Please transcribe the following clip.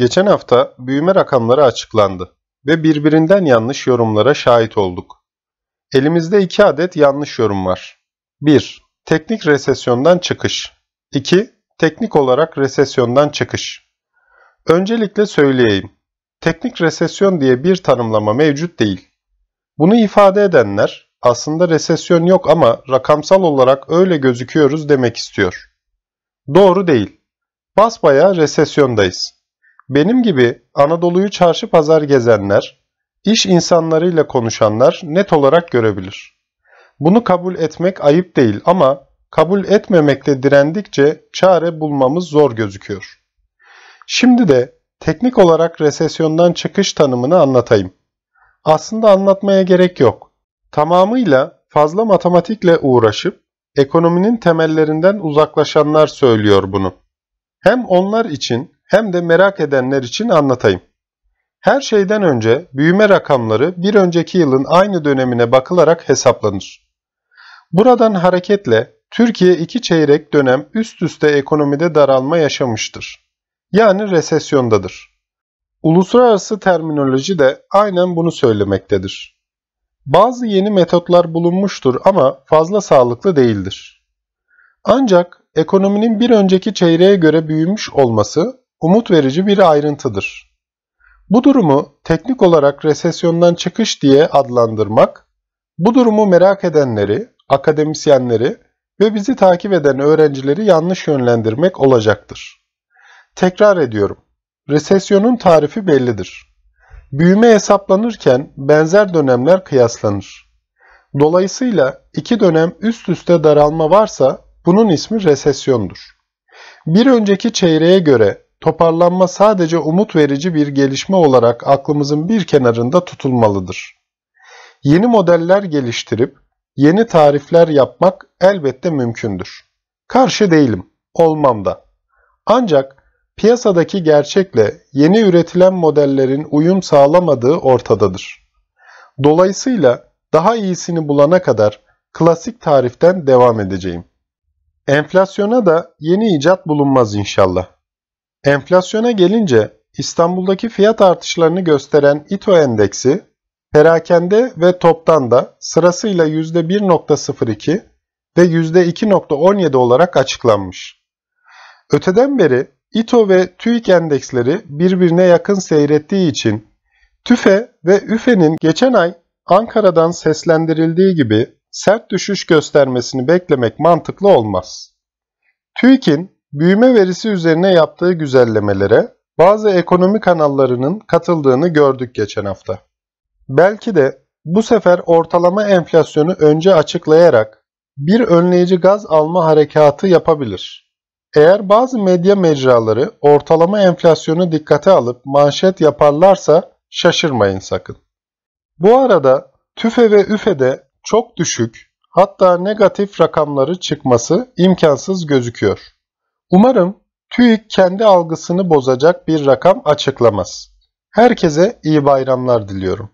Geçen hafta büyüme rakamları açıklandı ve birbirinden yanlış yorumlara şahit olduk. Elimizde iki adet yanlış yorum var. 1. Teknik resesyondan çıkış. 2. Teknik olarak resesyondan çıkış. Öncelikle söyleyeyim. Teknik resesyon diye bir tanımlama mevcut değil. Bunu ifade edenler aslında resesyon yok ama rakamsal olarak öyle gözüküyoruz demek istiyor. Doğru değil. Basbaya resesyondayız. Benim gibi Anadolu'yu çarşı pazar gezenler, iş insanlarıyla konuşanlar net olarak görebilir. Bunu kabul etmek ayıp değil ama kabul etmemekle direndikçe çare bulmamız zor gözüküyor. Şimdi de teknik olarak resesyondan çıkış tanımını anlatayım. Aslında anlatmaya gerek yok. Tamamıyla fazla matematikle uğraşıp ekonominin temellerinden uzaklaşanlar söylüyor bunu. Hem onlar için hem de merak edenler için anlatayım. Her şeyden önce büyüme rakamları bir önceki yılın aynı dönemine bakılarak hesaplanır. Buradan hareketle Türkiye iki çeyrek dönem üst üste ekonomide daralma yaşamıştır. Yani resesyondadır. Uluslararası terminoloji de aynen bunu söylemektedir. Bazı yeni metotlar bulunmuştur ama fazla sağlıklı değildir. Ancak ekonominin bir önceki çeyreğe göre büyümüş olması umut verici bir ayrıntıdır. Bu durumu teknik olarak resesyondan çıkış diye adlandırmak, bu durumu merak edenleri, akademisyenleri ve bizi takip eden öğrencileri yanlış yönlendirmek olacaktır. Tekrar ediyorum, resesyonun tarifi bellidir. Büyüme hesaplanırken benzer dönemler kıyaslanır. Dolayısıyla iki dönem üst üste daralma varsa bunun ismi resesyondur. Bir önceki çeyreğe göre toparlanma sadece umut verici bir gelişme olarak aklımızın bir kenarında tutulmalıdır. Yeni modeller geliştirip yeni tarifler yapmak elbette mümkündür. Karşı değilim, olmam da. Ancak piyasadaki gerçekle yeni üretilen modellerin uyum sağlamadığı ortadadır. Dolayısıyla daha iyisini bulana kadar klasik tariften devam edeceğim. Enflasyona da yeni icat bulunmaz inşallah. Enflasyona gelince İstanbul'daki fiyat artışlarını gösteren İTO endeksi perakende ve toptan da sırasıyla %1.02 ve %2.17 olarak açıklanmış. Öteden beri İTO ve TÜİK endeksleri birbirine yakın seyrettiği için TÜFE ve ÜFE'nin geçen ay Ankara'dan seslendirildiği gibi sert düşüş göstermesini beklemek mantıklı olmaz. TÜİK'in büyüme verisi üzerine yaptığı güzellemelere bazı ekonomi kanallarının katıldığını gördük geçen hafta. Belki de bu sefer ortalama enflasyonu önce açıklayarak bir önleyici gaz alma harekatı yapabilir. Eğer bazı medya mecraları ortalama enflasyonu dikkate alıp manşet yaparlarsa şaşırmayın sakın. Bu arada TÜFE ve ÜFE'de çok düşük hatta negatif rakamları çıkması imkansız gözüküyor. Umarım TÜİK kendi algısını bozacak bir rakam açıklamaz. Herkese iyi bayramlar diliyorum.